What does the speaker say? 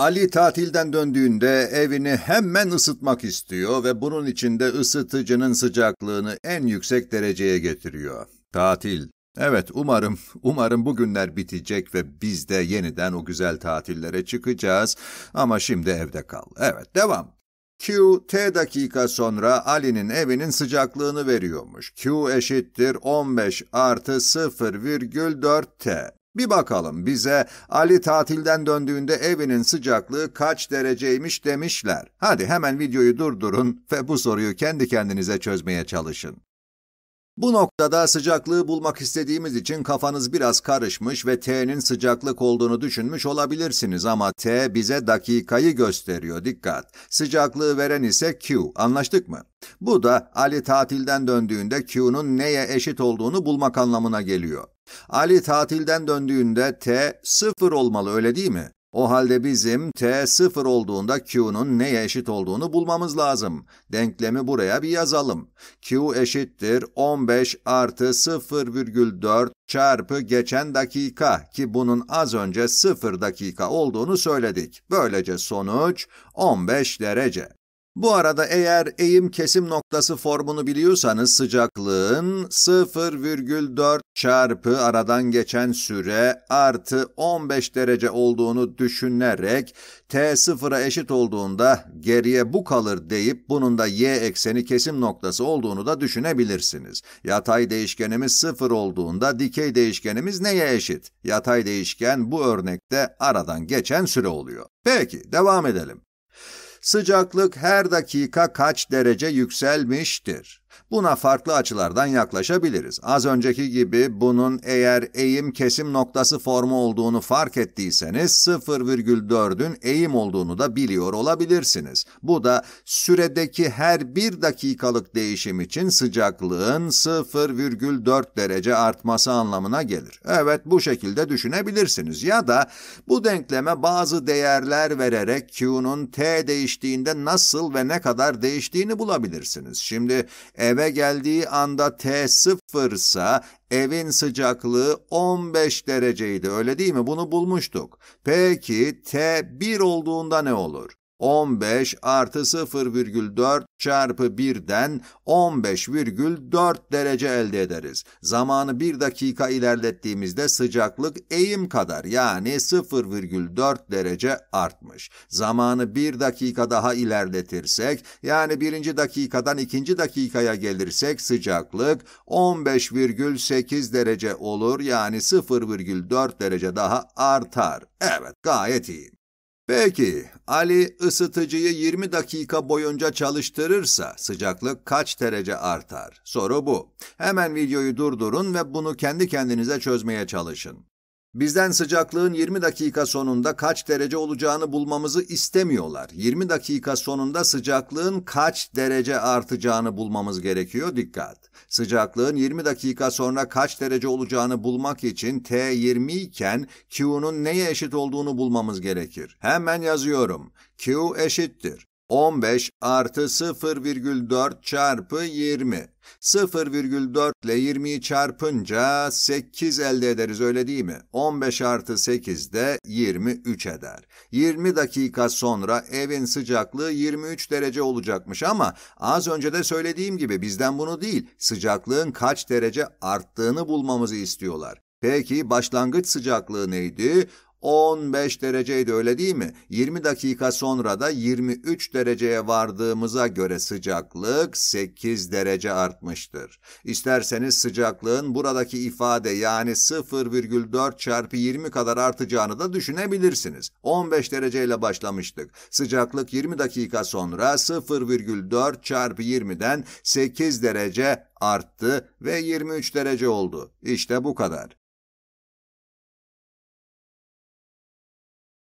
Ali tatilden döndüğünde evini hemen ısıtmak istiyor ve bunun için de ısıtıcının sıcaklığını en yüksek dereceye getiriyor. Tatil. Evet umarım, umarım bu günler bitecek ve biz de yeniden o güzel tatillere çıkacağız ama şimdi evde kal. Evet devam. Q t dakika sonra Ali'nin evinin sıcaklığını veriyormuş. Q eşittir 15 artı 0,4 t. Bir bakalım bize Ali tatilden döndüğünde evinin sıcaklığı kaç dereceymiş demişler. Hadi hemen videoyu durdurun ve bu soruyu kendi kendinize çözmeye çalışın. Bu noktada sıcaklığı bulmak istediğimiz için kafanız biraz karışmış ve T'nin sıcaklık olduğunu düşünmüş olabilirsiniz ama T bize dakikayı gösteriyor. Dikkat! Sıcaklığı veren ise Q. Anlaştık mı? Bu da Ali tatilden döndüğünde Q'nun neye eşit olduğunu bulmak anlamına geliyor. Ali tatilden döndüğünde T sıfır olmalı öyle değil mi? O halde bizim t sıfır olduğunda q'nun neye eşit olduğunu bulmamız lazım. Denklemi buraya bir yazalım. q eşittir 15 artı 0,4 çarpı geçen dakika ki bunun az önce 0 dakika olduğunu söyledik. Böylece sonuç 15 derece. Bu arada eğer eğim kesim noktası formunu biliyorsanız sıcaklığın 0,4 çarpı aradan geçen süre artı 15 derece olduğunu düşünerek t sıfıra eşit olduğunda geriye bu kalır deyip bunun da y ekseni kesim noktası olduğunu da düşünebilirsiniz. Yatay değişkenimiz 0 olduğunda dikey değişkenimiz neye eşit? Yatay değişken bu örnekte aradan geçen süre oluyor. Peki devam edelim sıcaklık her dakika kaç derece yükselmiştir? Buna farklı açılardan yaklaşabiliriz. Az önceki gibi bunun eğer eğim kesim noktası formu olduğunu fark ettiyseniz 0,4'ün eğim olduğunu da biliyor olabilirsiniz. Bu da süredeki her bir dakikalık değişim için sıcaklığın 0,4 derece artması anlamına gelir. Evet bu şekilde düşünebilirsiniz ya da bu denkleme bazı değerler vererek Q'nun T değiştiğinde nasıl ve ne kadar değiştiğini bulabilirsiniz. Şimdi Eve geldiği anda T sıfırsa evin sıcaklığı 15 dereceydi öyle değil mi? Bunu bulmuştuk. Peki T 1 olduğunda ne olur? 15 artı 0,4 çarpı 1'den 15,4 derece elde ederiz. Zamanı 1 dakika ilerlettiğimizde sıcaklık eğim kadar yani 0,4 derece artmış. Zamanı 1 dakika daha ilerletirsek yani 1. dakikadan 2. dakikaya gelirsek sıcaklık 15,8 derece olur yani 0,4 derece daha artar. Evet gayet iyi. Peki, Ali ısıtıcıyı 20 dakika boyunca çalıştırırsa sıcaklık kaç derece artar? Soru bu. Hemen videoyu durdurun ve bunu kendi kendinize çözmeye çalışın. Bizden sıcaklığın 20 dakika sonunda kaç derece olacağını bulmamızı istemiyorlar. 20 dakika sonunda sıcaklığın kaç derece artacağını bulmamız gerekiyor. Dikkat! Sıcaklığın 20 dakika sonra kaç derece olacağını bulmak için T 20 iken Q'nun neye eşit olduğunu bulmamız gerekir. Hemen yazıyorum. Q eşittir. 15 artı 0,4 çarpı 20. 0,4 ile 20'yi çarpınca 8 elde ederiz öyle değil mi? 15 artı 8 de 23 eder. 20 dakika sonra evin sıcaklığı 23 derece olacakmış ama az önce de söylediğim gibi bizden bunu değil sıcaklığın kaç derece arttığını bulmamızı istiyorlar. Peki başlangıç sıcaklığı neydi? 15 dereceydi öyle değil mi? 20 dakika sonra da 23 dereceye vardığımıza göre sıcaklık 8 derece artmıştır. İsterseniz sıcaklığın buradaki ifade yani 0,4 çarpı 20 kadar artacağını da düşünebilirsiniz. 15 dereceyle başlamıştık. Sıcaklık 20 dakika sonra 0,4 çarpı 20'den 8 derece arttı ve 23 derece oldu. İşte bu kadar.